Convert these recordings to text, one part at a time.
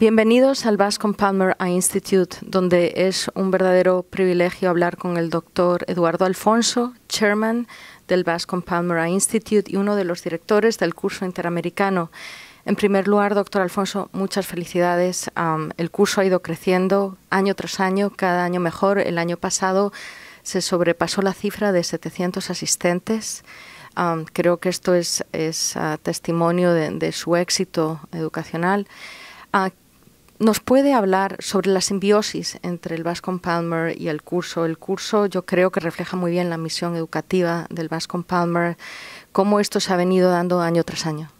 Bienvenidos al Bascom Palmer Institute, donde es un verdadero privilegio hablar con el doctor Eduardo Alfonso, chairman del Bascom Palmer Institute y uno de los directores del curso interamericano. En primer lugar, doctor Alfonso, muchas felicidades. el curso ha ido creciendo año tras año, cada año mejor. El año pasado se sobrepasó la cifra de 700 asistentes. creo que esto es, es ah, testimonio de, su éxito educacional. Ah, nos puede hablar sobre la simbiosis entre el Bascom Palmer y el curso. El curso yo creo que refleja muy bien la misión educativa del Bascom Palmer, cómo esto se ha venido dando año tras año.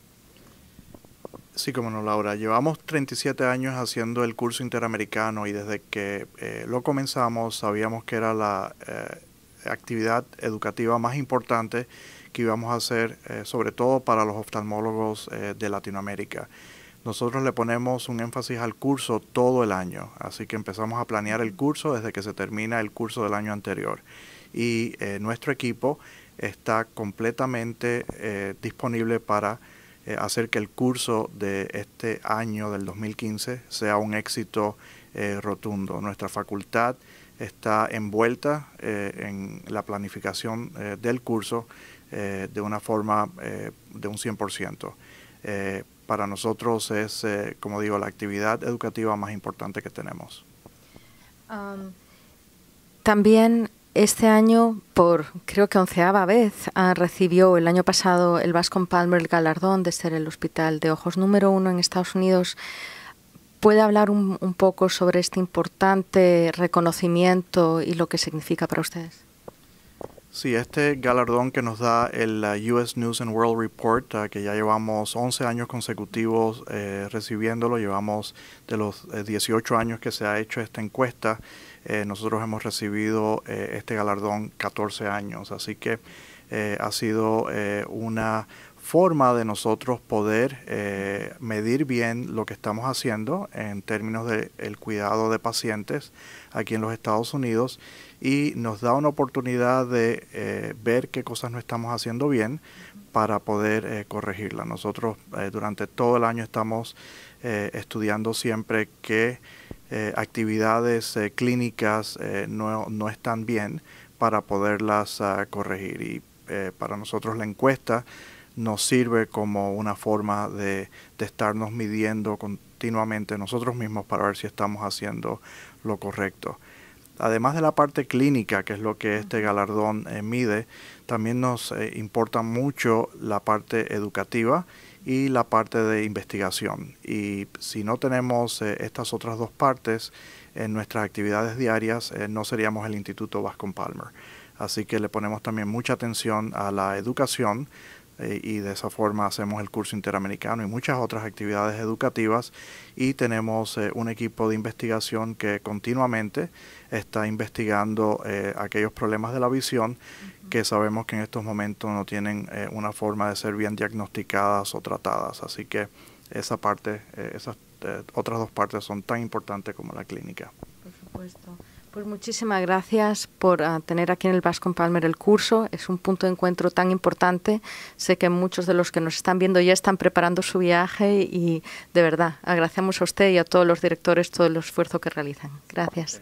Sí, como no, Laura. Llevamos 37 años haciendo el curso interamericano y desde que eh, lo comenzamos sabíamos que era la eh, actividad educativa más importante que íbamos a hacer, eh, sobre todo para los oftalmólogos de Latinoamérica. Nosotros le ponemos un énfasis al curso todo el año, así que empezamos a planear el curso desde que se termina el curso del año anterior. Y eh, nuestro equipo está completamente eh, disponible para eh, hacer que el curso de este año del 2015 sea un éxito rotundo. Nuestra facultad está envuelta en la planificación del curso de una forma de un 100% para nosotros es, eh, como digo, la actividad educativa más importante que tenemos. también este año, por creo que onceava vez, ah, recibió el año pasado el Vasco Palmer el galardón de ser el hospital de ojos número uno en Estados Unidos. ¿Puede hablar un poco sobre este importante reconocimiento y lo que significa para ustedes? Sí, este galardón que nos da el US News and World Report, ah, que ya llevamos 11 años consecutivos eh, recibiéndolo, llevamos de los 18 eh, años que se ha hecho esta encuesta, eh, nosotros hemos recibido este galardón 14 años, así que ha sido una forma de nosotros poder eh, medir bien lo que estamos haciendo en términos del el cuidado de pacientes aquí en los Estados Unidos y nos da una oportunidad de eh, ver qué cosas no estamos haciendo bien para poder eh, corregirla. Nosotros durante todo el año estamos estudiando siempre qué actividades clínicas no, no, están bien para poderlas ah, corregir. Y para nosotros la encuesta nos sirve como una forma de, estarnos midiendo continuamente nosotros mismos para ver si estamos haciendo lo correcto. Además de la parte clínica, que es lo que este galardón eh, mide, también nos eh, importa mucho la parte educativa y la parte de investigación. Y si no tenemos eh, estas otras dos partes en nuestras actividades diarias, no seríamos el Instituto Vascon Palmer. Así que le ponemos también mucha atención a la educación, eh, y de esa forma hacemos el curso interamericano y muchas otras actividades educativas y tenemos eh, un equipo de investigación que continuamente está investigando eh, aquellos problemas de la visión que sabemos que en estos momentos no tienen una forma de ser bien diagnosticadas o tratadas. Así que esa parte, esas otras dos partes son tan importantes como la clínica. Por supuesto. Pues muchísimas gracias por ah, tener aquí en el Vascon Palmer el curso. Es un punto de encuentro tan importante. Sé que muchos de los que nos están viendo ya están preparando su viaje y de verdad agradecemos a usted y a todos los directores todo el esfuerzo que realizan. gracias.